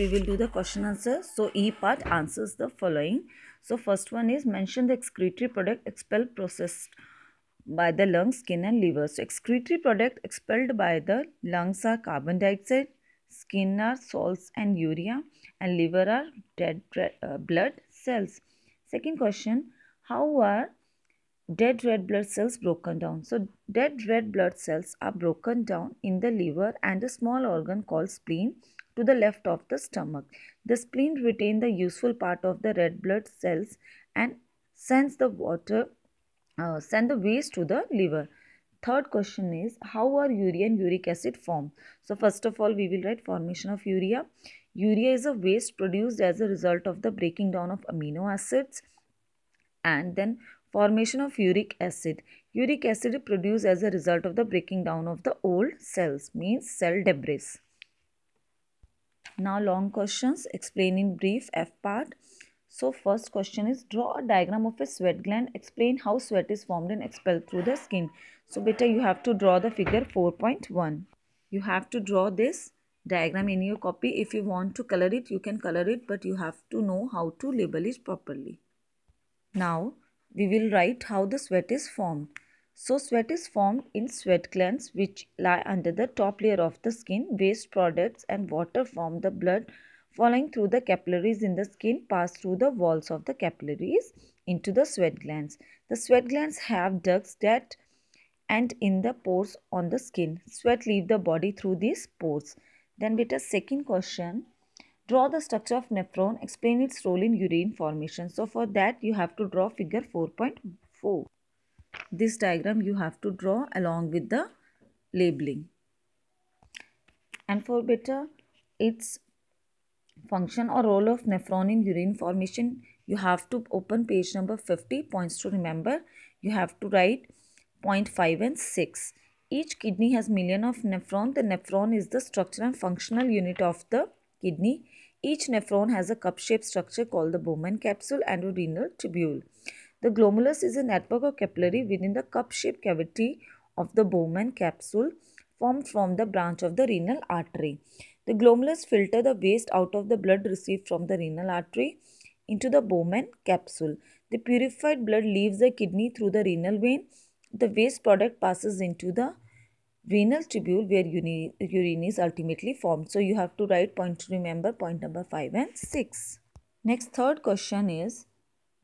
we will do the question answer. So E part answers the following. So first one is mention the excretory product expelled processed by the lungs, skin and liver. So excretory product expelled by the lungs are carbon dioxide, skin are salts and urea and liver are dead uh, blood cells. Second question, how are dead red blood cells broken down. So dead red blood cells are broken down in the liver and a small organ called spleen to the left of the stomach. The spleen retain the useful part of the red blood cells and sends the water, uh, send the waste to the liver. Third question is how are urea and uric acid formed? So first of all we will write formation of urea. Urea is a waste produced as a result of the breaking down of amino acids and then Formation of uric acid. Uric acid produced as a result of the breaking down of the old cells means cell debris. Now long questions explain in brief F part. So first question is draw a diagram of a sweat gland. Explain how sweat is formed and expelled through the skin. So beta you have to draw the figure 4.1. You have to draw this diagram in your copy. If you want to color it you can color it but you have to know how to label it properly. Now we will write how the sweat is formed. So sweat is formed in sweat glands which lie under the top layer of the skin. Waste products and water form the blood following through the capillaries in the skin pass through the walls of the capillaries into the sweat glands. The sweat glands have ducts that and in the pores on the skin. Sweat leave the body through these pores. Then with a second question, Draw the structure of nephron, explain its role in urine formation. So for that you have to draw figure 4.4. This diagram you have to draw along with the labeling. And for better its function or role of nephron in urine formation, you have to open page number 50, points to remember. You have to write point 0.5 and 6. Each kidney has million of nephron. The nephron is the structural and functional unit of the kidney. Each nephron has a cup-shaped structure called the Bowman capsule and renal tubule. The glomerulus is a network of capillary within the cup-shaped cavity of the Bowman capsule formed from the branch of the renal artery. The glomerulus filter the waste out of the blood received from the renal artery into the Bowman capsule. The purified blood leaves the kidney through the renal vein. The waste product passes into the renal tubule where urine, urine is ultimately formed. So you have to write point to remember point number 5 and 6. Next third question is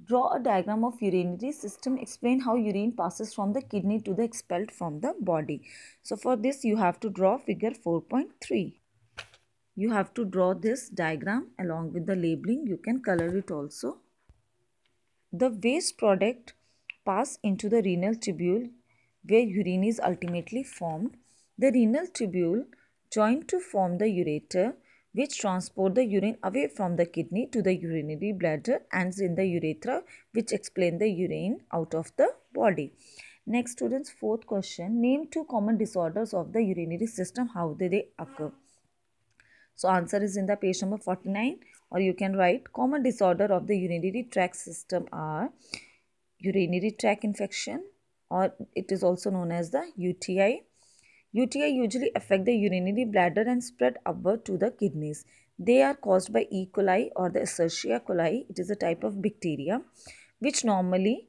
draw a diagram of urinary system explain how urine passes from the kidney to the expelled from the body. So for this you have to draw figure 4.3. You have to draw this diagram along with the labeling you can color it also. The waste product pass into the renal tubule where urine is ultimately formed, the renal tubule join to form the ureter which transport the urine away from the kidney to the urinary bladder and in the urethra which explain the urine out of the body. Next students fourth question name two common disorders of the urinary system how do they occur. So answer is in the page number 49 or you can write common disorder of the urinary tract system are urinary tract infection, or it is also known as the UTI. UTI usually affect the urinary bladder and spread upward to the kidneys. They are caused by E. coli or the Escherichia coli. It is a type of bacteria which normally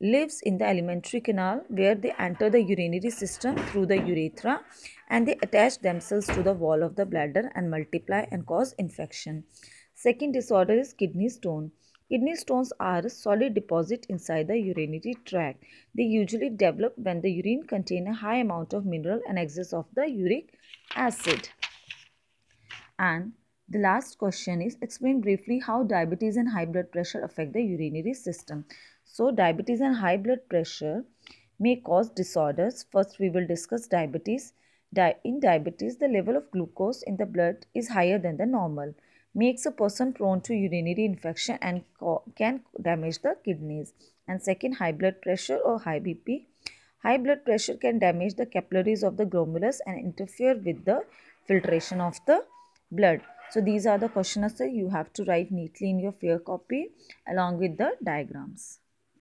lives in the alimentary canal where they enter the urinary system through the urethra and they attach themselves to the wall of the bladder and multiply and cause infection. Second disorder is kidney stone. Kidney stones are a solid deposit inside the urinary tract. They usually develop when the urine contains a high amount of mineral and excess of the uric acid. And the last question is explain briefly how diabetes and high blood pressure affect the urinary system. So diabetes and high blood pressure may cause disorders. First we will discuss diabetes. Di in diabetes the level of glucose in the blood is higher than the normal makes a person prone to urinary infection and can damage the kidneys. And second, high blood pressure or high BP. High blood pressure can damage the capillaries of the glomerulus and interfere with the filtration of the blood. So these are the questions that you have to write neatly in your fair copy along with the diagrams.